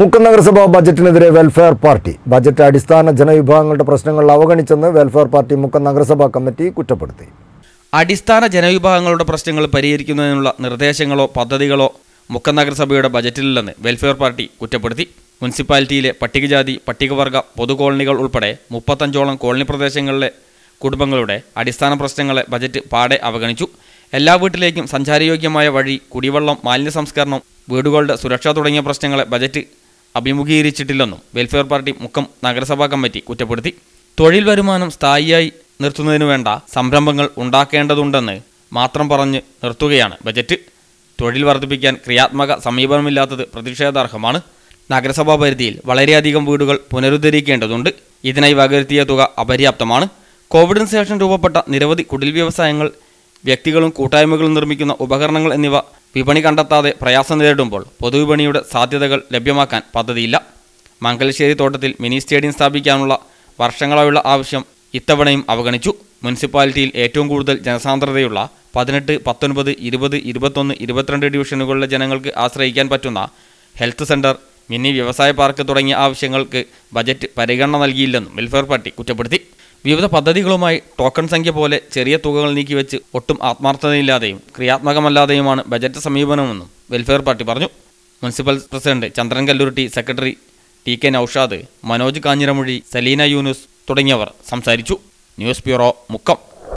മുക്കം നഗരസഭാ ബജറ്റിനെതിരെ welfare party budget അടിസ്ഥാന ജനവിഭാഗങ്ങളുടെ പ്രശ്നങ്ങൾ അവഗണിച്ചെന്ന് വെൽഫെയർ പാർട്ടി മുക്കം നഗരസഭാ കമ്മിറ്റി കുറ്റപ്പെടുത്തി അടിസ്ഥാന ജനവിഭാഗങ്ങളുടെ പ്രശ്നങ്ങൾ പരിഹരിക്കുന്നതിനുള്ള നിർദ്ദേശങ്ങളോ പദ്ധതികളോ മുക്കം നഗരസഭയുടെ ബജറ്റിലില്ലെന്ന് വെൽഫെയർ പാർട്ടി കുറ്റപ്പെടുത്തി മുനിസിപ്പാലിറ്റിയിലെ പട്ടികജാതി പട്ടികവർഗ പൊതുകോളനികൾ ഉൾപ്പെടെ മുപ്പത്തഞ്ചോളം കോളനി പ്രദേശങ്ങളിലെ കുടുംബങ്ങളുടെ അടിസ്ഥാന പ്രശ്നങ്ങളെ ബജറ്റ് പാടെ അവഗണിച്ചു എല്ലാ വീട്ടിലേക്കും സഞ്ചാരയോഗ്യമായ വഴി കുടിവെള്ളം മാലിന്യ സംസ്കരണം വീടുകളുടെ സുരക്ഷ തുടങ്ങിയ പ്രശ്നങ്ങളെ ബജറ്റ് അഭിമുഖീകരിച്ചിട്ടില്ലെന്നും വെൽഫെയർ പാർട്ടി മുഖം നഗരസഭാ കമ്മിറ്റി കുറ്റപ്പെടുത്തി തൊഴിൽ വരുമാനം സ്ഥായിയായി നിർത്തുന്നതിനു വേണ്ട സംരംഭങ്ങൾ ഉണ്ടാക്കേണ്ടതുണ്ടെന്ന് മാത്രം പറഞ്ഞ് നിർത്തുകയാണ് ബജറ്റ് തൊഴിൽ വർദ്ധിപ്പിക്കാൻ ക്രിയാത്മക സമീപനമില്ലാത്തത് പ്രതിഷേധാർഹമാണ് നഗരസഭാ പരിധിയിൽ വളരെയധികം വീടുകൾ പുനരുദ്ധരിക്കേണ്ടതുണ്ട് ഇതിനായി വകരുത്തിയ തുക അപര്യാപ്തമാണ് കോവിഡിന് ശേഷം രൂപപ്പെട്ട നിരവധി കുടിൽ വ്യവസായങ്ങൾ വ്യക്തികളും കൂട്ടായ്മകളും നിർമ്മിക്കുന്ന ഉപകരണങ്ങൾ എന്നിവ വിപണി കണ്ടെത്താതെ പ്രയാസം നേരിടുമ്പോൾ പൊതുവിപണിയുടെ സാധ്യതകൾ ലഭ്യമാക്കാൻ പദ്ധതിയില്ല മംഗലശ്ശേരി തോട്ടത്തിൽ മിനി സ്റ്റേഡിയം സ്ഥാപിക്കാനുള്ള വർഷങ്ങളായുള്ള ആവശ്യം ഇത്തവണയും അവഗണിച്ചു മുനിസിപ്പാലിറ്റിയിൽ ഏറ്റവും കൂടുതൽ ജനസാന്ദ്രതയുള്ള പതിനെട്ട് പത്തൊൻപത് ഇരുപത് ഇരുപത്തൊന്ന് ഇരുപത്തിരണ്ട് ഡിവിഷനുകളിലെ ജനങ്ങൾക്ക് ആശ്രയിക്കാൻ പറ്റുന്ന ഹെൽത്ത് സെൻറ്റർ മിനി വ്യവസായ പാർക്ക് തുടങ്ങിയ ആവശ്യങ്ങൾക്ക് ബജറ്റ് പരിഗണന നൽകിയില്ലെന്നും വെൽഫെയർ പാർട്ടി കുറ്റപ്പെടുത്തി വിവിധ പദ്ധതികളുമായി ടോക്കൺ സംഖ്യ പോലെ ചെറിയ തുകകൾ നീക്കിവെച്ച് ഒട്ടും ആത്മാർത്ഥതയില്ലാതെയും ക്രിയാത്മകമല്ലാതെയുമാണ് ബജറ്റ് സമീപനമെന്നും വെൽഫെയർ പാർട്ടി പറഞ്ഞു municipal president Chandran Kalluruti secretary T K Noushad Manoj Kanjiramozhi Saleena Yunus തുടങ്ങിയവർ സംസാരിച്ചു ന്യൂസ് ബ്യൂറോ മുക്കം